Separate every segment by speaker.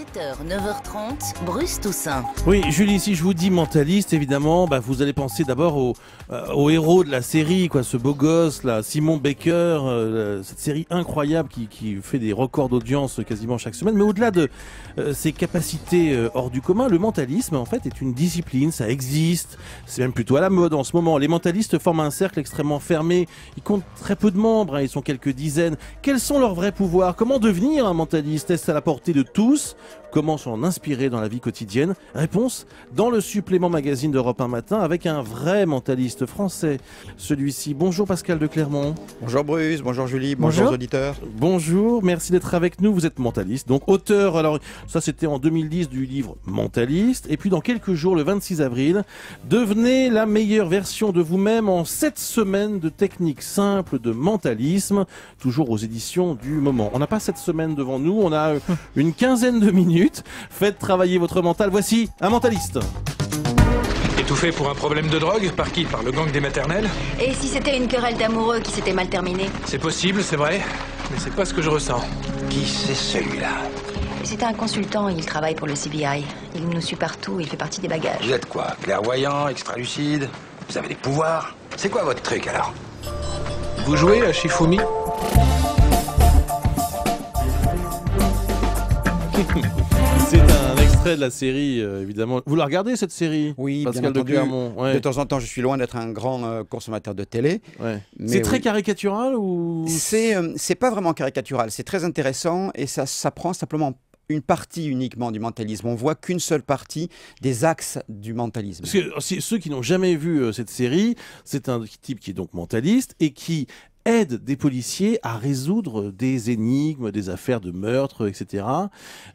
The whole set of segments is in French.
Speaker 1: 7h, 9h30, Bruce Toussaint. Oui, Julie, si je vous dis mentaliste, évidemment, bah, vous allez penser d'abord euh, au, héros de la série, quoi, ce beau gosse, là, Simon Baker, euh, cette série incroyable qui, qui fait des records d'audience quasiment chaque semaine. Mais au-delà de euh, ses capacités hors du commun, le mentalisme, en fait, est une discipline, ça existe, c'est même plutôt à la mode en ce moment. Les mentalistes forment un cercle extrêmement fermé, ils comptent très peu de membres, hein, ils sont quelques dizaines. Quels sont leurs vrais pouvoirs Comment devenir un mentaliste Est-ce à la portée de tous Comment s'en inspirer dans la vie quotidienne Réponse dans le supplément magazine d'Europe un matin avec un vrai mentaliste français. Celui-ci, bonjour Pascal de Clermont. Bonjour Bruce, bonjour Julie, bonjour, auditeurs. Bonjour, merci d'être avec nous. Vous êtes mentaliste, donc auteur. Alors ça c'était en 2010 du livre Mentaliste. Et puis dans quelques jours, le 26 avril, devenez la meilleure version de vous-même en 7 semaines de techniques simples de mentalisme, toujours aux éditions du moment. On n'a pas cette semaine devant nous, on a euh, une quinzaine de minutes. Faites travailler votre mental. Voici un mentaliste. Étouffé pour un problème de drogue Par qui Par le gang des maternelles
Speaker 2: Et si c'était une querelle d'amoureux qui s'était mal terminée
Speaker 1: C'est possible, c'est vrai, mais c'est pas ce que je ressens. Qui c'est celui-là
Speaker 2: C'est un consultant, il travaille pour le CBI. Il nous suit partout, il fait partie des bagages. Vous êtes quoi Clairvoyant, extra-lucide Vous avez des pouvoirs C'est quoi votre truc alors Vous jouez à Shifumi C'est un extrait de la série, euh, évidemment. Vous la regardez cette série Oui, Pascal De, de temps en temps, je suis loin d'être un grand euh, consommateur de télé. C'est très caricatural ou euh, C'est pas vraiment caricatural. C'est très intéressant et ça, ça prend simplement une partie uniquement du mentalisme. On voit qu'une seule partie des axes du mentalisme. Parce oh, ceux qui n'ont jamais vu cette
Speaker 1: série, c'est un
Speaker 2: type qui est donc mentaliste et qui aide
Speaker 1: des policiers à résoudre des énigmes, des affaires de meurtre, etc.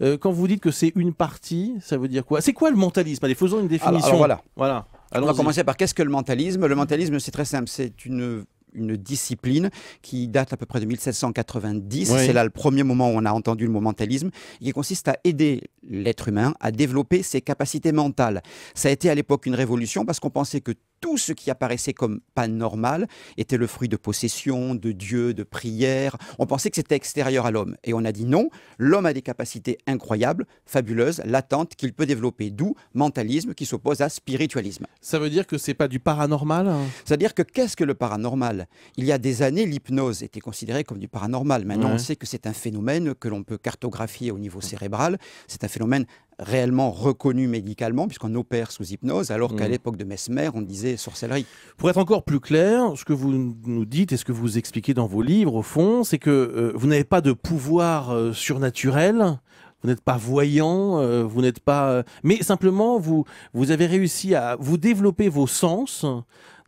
Speaker 1: Euh,
Speaker 2: quand vous dites que c'est une partie, ça veut dire quoi C'est quoi le mentalisme Allez, faisons une définition. Alors, voilà. voilà. On va commencer par qu'est-ce que le mentalisme Le mentalisme, c'est très simple. C'est une une discipline qui date à peu près de 1790. C'est là le premier moment où on a entendu le mot mentalisme, qui consiste à aider l'être humain à développer ses capacités mentales. Ça a été à l'époque une révolution parce qu'on pensait que tout ce qui apparaissait comme pas normal était le fruit de possession, de Dieu, de prière. On pensait que c'était extérieur à l'homme. Et on a dit non, l'homme a des capacités incroyables, fabuleuses, latentes, qu'il peut développer. D'où mentalisme qui s'oppose à spiritualisme. Ça veut dire que ce n'est pas du paranormal hein C'est-à-dire que qu'est-ce que le paranormal Il y a des années, l'hypnose était considérée comme du paranormal. Maintenant, on sait que c'est un phénomène que l'on peut cartographier au niveau mm. cérébral. C'est un phénomène réellement reconnu médicalement, puisqu'on opère sous hypnose, alors qu'à mm. l'époque de Mesmer, on disait sorcellerie.
Speaker 1: Pour être encore plus clair, ce que vous nous dites et ce que vous expliquez dans vos livres, au fond, c'est que euh, vous n'avez pas de pouvoir euh, surnaturel, vous n'êtes pas voyant, euh, vous n'êtes pas... mais simplement, vous, vous avez réussi à vous développer vos sens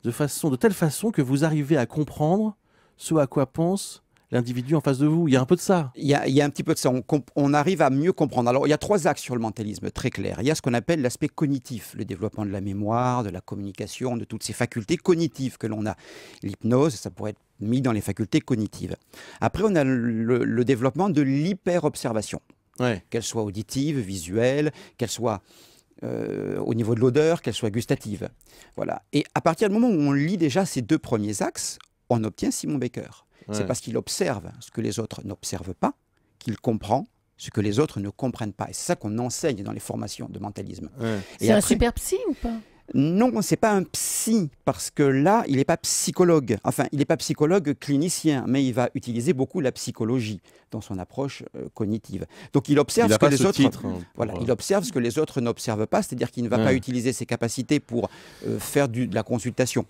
Speaker 1: de, façon, de telle façon que vous arrivez à comprendre ce à quoi
Speaker 2: pense l'individu en face de vous. Il y a un peu de ça. Il y a, un petit peu de ça. On, arrive à mieux comprendre. Alors, il y a trois axes sur le mentalisme, très clair. Il y a ce qu'on appelle l'aspect cognitif, le développement de la mémoire, de la communication, de toutes ces facultés cognitives que l'on a. L'hypnose, ça pourrait être mis dans les facultés cognitives. Après, on a le, développement de l'hyper-observation. Qu'elle soit auditive, visuelle, qu'elle soit... Euh, au niveau de l'odeur, qu'elle soit gustative. Voilà. Et à partir du moment où on lit déjà ces deux premiers axes, on obtient Simon Baker c'est parce qu'il observe ce que les autres n'observent pas, qu'il comprend ce que les autres ne comprennent pas. Et c'est ça qu'on enseigne dans les formations de mentalisme. C'est un super psy ou pas non, c'est pas un psy, parce que là, il n'est pas psychologue. Enfin, il n'est pas psychologue clinicien, mais il va utiliser beaucoup la psychologie dans son approche euh, cognitive. Donc, il observe ce que les autres. Hein, euh, il observe ce que les autres n'observent pas, c'est-à-dire qu'il ne va pas utiliser ses capacités pour euh, faire de la consultation.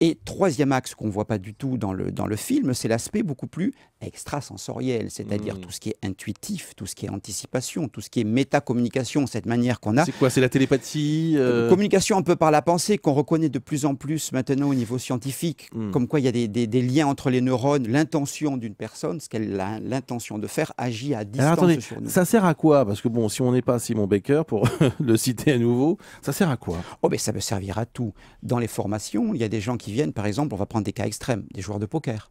Speaker 2: Et troisième axe qu'on ne voit pas du tout dans le, dans le film, c'est l'aspect beaucoup plus extrasensoriel, c'est-à-dire hmm. tout ce qui est intuitif, tout ce qui est anticipation, tout ce qui est métacommunication, cette manière qu'on a. C'est quoi C'est la télépathie euh euh, Communication un peu par la pensée qu'on reconnaît de plus en plus maintenant au niveau scientifique, hmm. comme quoi il y a des, liens entre les neurones, l'intention d'une personne, ce qu'elle a l'intention de faire, agit à distance Ça
Speaker 1: sert à quoi
Speaker 2: Parce que bon, si on n'est pas Simon Baker, pour le citer à nouveau, ça sert à quoi Oh, mais ben, ça peut servir à tout. Dans les formations, il y a des gens qui viennent, par exemple, on va prendre des cas extrêmes, des joueurs de poker.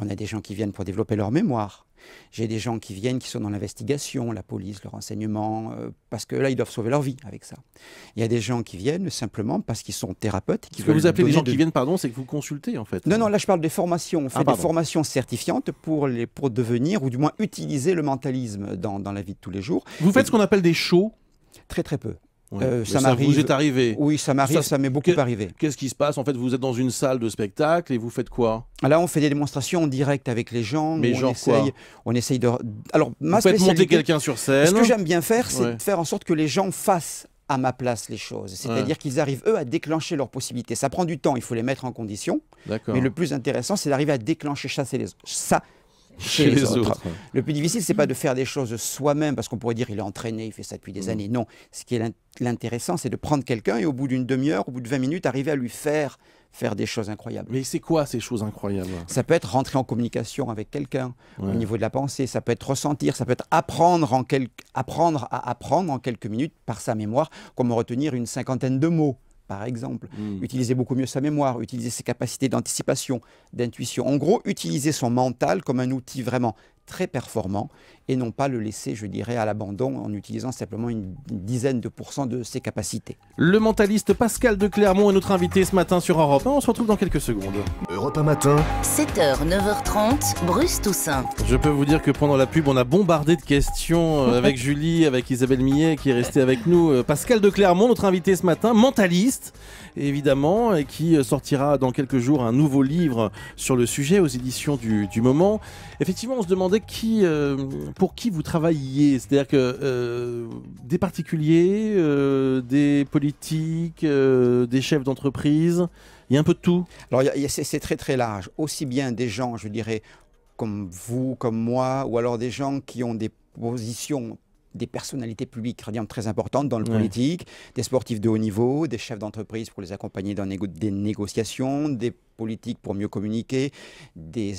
Speaker 2: On a des gens qui viennent pour développer leur mémoire. J'ai des gens qui viennent, qui sont dans l'investigation, la police, le renseignement, euh, parce que là, ils doivent sauver leur vie avec ça. Il y a des gens qui viennent simplement parce qu'ils sont thérapeutes. Ce que vous appelez des gens qui viennent, pardon, c'est que vous consultez en fait. Non, non, là, je parle des formations. On ah, fait des formations certifiantes pour, les, pour devenir, ou du moins utiliser le mentalisme dans, la vie de tous les jours. Vous faites ce qu'on appelle des shows Très très peu. Euh, ça, vous est arrivé Oui, ça ça, m'est beaucoup arrivé. Qu'est-ce qui se passe En fait, vous êtes dans une salle de spectacle et vous faites quoi ah, Là, on fait des démonstrations en direct avec les gens. Mais on essaye, On essaye de. Alors, ma vous monter quelqu'un sur scène. Ce que j'aime bien faire, c'est de faire en sorte que les gens fassent à ma place les choses. C'est-à-dire qu'ils arrivent, eux, à déclencher leurs possibilités. Ça prend du temps, il faut les mettre en condition. Mais le plus intéressant, c'est d'arriver à déclencher chasser les, ça le plus difficile, c'est pas de faire des choses soi-même, parce qu'on pourrait dire il est entraîné, il fait ça depuis des mm. années. Non, ce qui est l'intéressant, c'est de prendre quelqu'un et au bout d'une demi-heure, au bout de 20 minutes, arriver à lui faire faire des choses incroyables. Mais c'est quoi ces choses incroyables Ça peut être rentrer en communication avec quelqu'un au niveau de la pensée, ça peut être ressentir, ça peut être apprendre, en apprendre à apprendre en quelques minutes par sa mémoire, comment retenir une cinquantaine de mots par exemple, hmm. utiliser beaucoup mieux sa mémoire, utiliser ses capacités d'anticipation, d'intuition. En gros, utiliser son mental comme un outil vraiment très performant et non pas le laisser, je dirais, à l'abandon en utilisant simplement une dizaine de pourcents de ses capacités. Le mentaliste Pascal de Clermont est notre invité ce matin sur Europe 1. On se retrouve dans quelques secondes. Europe 1 matin. 7h,
Speaker 1: 9h30, Bruce Toussaint. Je peux vous dire que pendant la pub, on a bombardé de questions euh, avec Julie, avec Isabelle Millet qui est restée avec nous. Euh, Pascal de Clermont, notre invité ce matin, mentaliste évidemment, et qui euh, sortira dans quelques jours un nouveau livre sur le sujet aux éditions du, Moment. Effectivement, on se demandait qui, euh, pour qui vous travailliez, c'est-à-dire que euh, des particuliers, des politiques, des
Speaker 2: chefs d'entreprise, il y a un peu de tout. Alors, c'est très très large, aussi bien des gens, je dirais, comme vous, comme moi, ou alors des gens qui ont des positions des personnalités publiques radiantes très importantes dans le politique, des sportifs de haut niveau, des chefs d'entreprise pour les accompagner dans des négociations, des politiques pour mieux communiquer, des,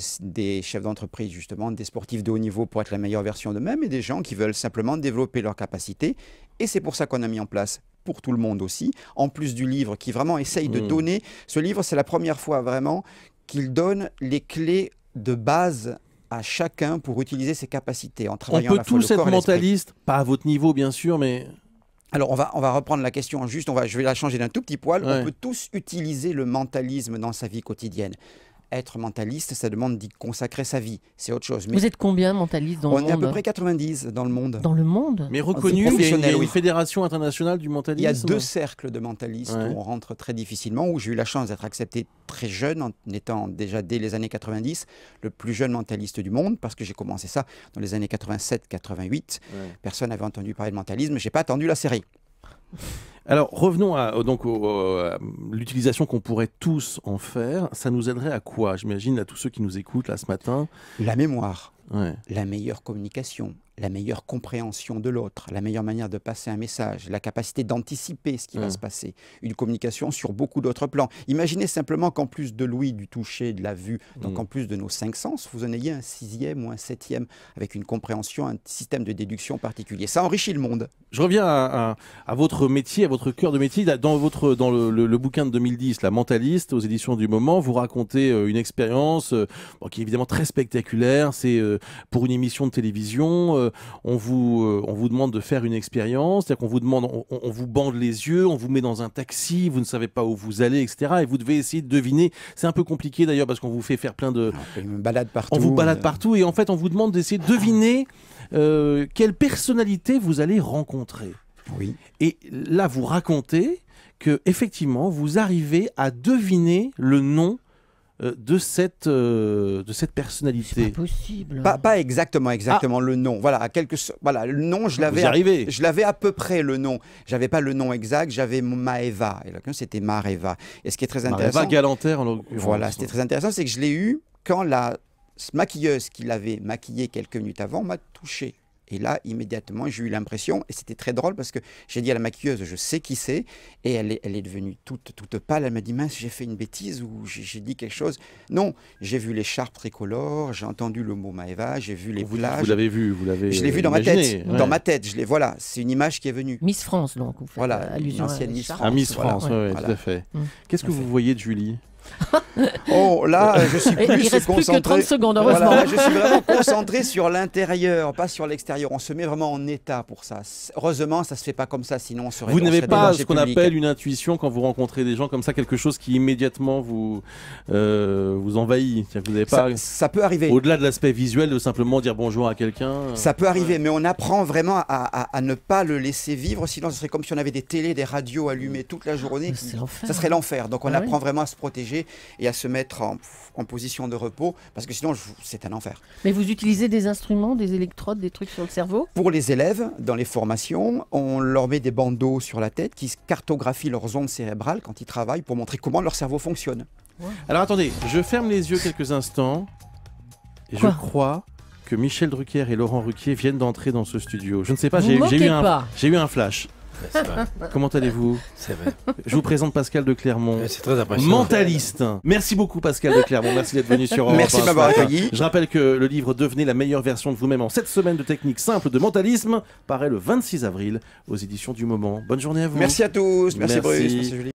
Speaker 2: chefs d'entreprise justement, des sportifs de haut niveau pour être la meilleure version d'eux-mêmes et des gens qui veulent simplement développer leurs capacités. Et c'est pour ça qu'on a mis en place pour tout le monde aussi, en plus du livre qui vraiment essaye de hmm. donner. Ce livre, c'est la première fois vraiment qu'il donne les clés de base à chacun pour utiliser ses capacités en travaillant. On peut tous être mentaliste, pas à votre niveau bien sûr, mais alors on va, on va reprendre la question juste, on va, je vais la changer d'un tout petit poil. On peut tous utiliser le mentalisme dans sa vie quotidienne être mentaliste, ça demande d'y consacrer sa vie. C'est autre chose. Mais Vous êtes combien mentaliste dans le monde On est à peu près 90 dans le monde. Dans le monde Mais reconnu, il y a une, fédération internationale du mentalisme. Il y a deux cercles de mentalistes où on rentre très difficilement, où j'ai eu la chance d'être accepté très jeune, en étant déjà dès les années 90, le plus jeune mentaliste du monde, parce que j'ai commencé ça dans les années 87-88. Personne n'avait entendu parler de mentalisme, j'ai pas attendu la série.
Speaker 1: Alors revenons à, l'utilisation qu'on pourrait tous en faire. Ça nous aiderait à quoi J'imagine à tous ceux qui nous écoutent là ce matin. La
Speaker 2: mémoire. La meilleure communication, la meilleure compréhension de l'autre, la meilleure manière de passer un message, la capacité d'anticiper ce qui va hmm. se passer, une communication sur beaucoup d'autres plans. Imaginez simplement qu'en plus de l'ouïe, du toucher, de la vue, donc hmm. en plus de nos cinq sens, vous en ayez un sixième ou un septième avec une compréhension, un système de déduction particulier. Ça enrichit le monde.
Speaker 1: Je reviens à, votre métier, à votre cœur de métier. Dans, votre, dans le, bouquin de 2010, La Mentaliste, aux éditions du Moment, vous racontez euh, une expérience euh, qui est évidemment très spectaculaire. C'est euh, pour une émission de télévision on vous, euh, on vous demande de faire une expérience, c'est-à-dire qu'on vous demande, on, vous bande les yeux, on vous met dans un taxi, vous ne savez pas où vous allez, etc. Et vous devez essayer de deviner. C'est un peu compliqué d'ailleurs parce qu'on vous fait faire plein de. Ah, on vous balade partout. On vous balade euh. partout et en fait on vous demande d'essayer de deviner euh, quelle personnalité vous allez rencontrer. Oui. Et là vous racontez que effectivement
Speaker 2: vous arrivez à deviner le nom euh, de cette, euh, de cette personnalité. Pas possible. Pas, exactement, exactement ah. le nom. Voilà, à quelque voilà, le nom, je l'avais, à... je l'avais à peu près le nom. J'avais pas le nom exact, j'avais Maeva. Et là, c'était Mareva. Et ce qui est très intéressant. Voilà, c'était très intéressant, c'est que je l'ai eu quand la maquilleuse qui l'avait maquillée quelques minutes avant m'a touché. Et là, immédiatement, j'ai eu l'impression, et c'était très drôle parce que j'ai dit à la maquilleuse, je sais qui c'est, et elle est, elle est devenue toute, toute pâle. Elle m'a dit, mince, j'ai fait une bêtise ou j'ai dit quelque chose. Non, j'ai vu les l'écharpe tricolores j'ai entendu le mot Maeva, j'ai vu les vous, Vous l'avez vu, vous l'avez. Je l'ai vu dans ma tête. Dans ma tête, je l'ai. Voilà, c'est une image qui est venue. Miss France, donc. Vous voilà, allusion à Miss France. À Miss France, voilà,
Speaker 1: tout à fait. Mmh. Qu'est-ce que vous voyez de Julie Oh, là, je suis plus reste concentré. plus que 30 secondes, je suis vraiment concentré
Speaker 2: sur l'intérieur, pas sur l'extérieur. On se met vraiment en état pour ça. Heureusement, ça se fait pas comme ça, sinon on serait Vous n'avez pas ce qu'on appelle
Speaker 1: une intuition quand vous rencontrez des gens comme ça, quelque chose qui immédiatement vous, euh, vous envahit. Vous pas... ça,
Speaker 2: peut arriver. Au-delà
Speaker 1: de l'aspect visuel, de simplement dire bonjour à quelqu'un. Ça
Speaker 2: peut arriver, mais on apprend vraiment à, à, ne pas le laisser vivre, sinon ce serait comme si on avait des télés, des radios allumées toute la journée. Ah, ça serait l'enfer. Donc on ah apprend vraiment à se protéger et à se mettre en, position de repos, parce que sinon c'est un enfer. Mais vous utilisez des instruments, des électrodes, des trucs sur le cerveau Pour les élèves, dans les formations, on leur met des bandeaux sur la tête qui cartographient leurs ondes cérébrales quand ils travaillent pour montrer comment leur cerveau fonctionne. Alors attendez, je ferme les yeux quelques instants.
Speaker 1: je crois que Michel Drucker et Laurent Ruquier viennent d'entrer dans ce studio. Je ne sais pas, j'ai eu un flash. Comment allez-vous Je vous présente Pascal de Clermont. C'est très Mentaliste. Merci beaucoup Pascal de Clermont. Merci d'être venu sur Europe. Merci de m'avoir accueilli. Je rappelle que le livre Devenez la meilleure version de vous-même en 7 semaines de techniques simples de mentalisme paraît le 26 avril aux éditions du Moment. Bonne journée à vous. Merci à tous. Merci. Bruce. Merci
Speaker 2: Julie.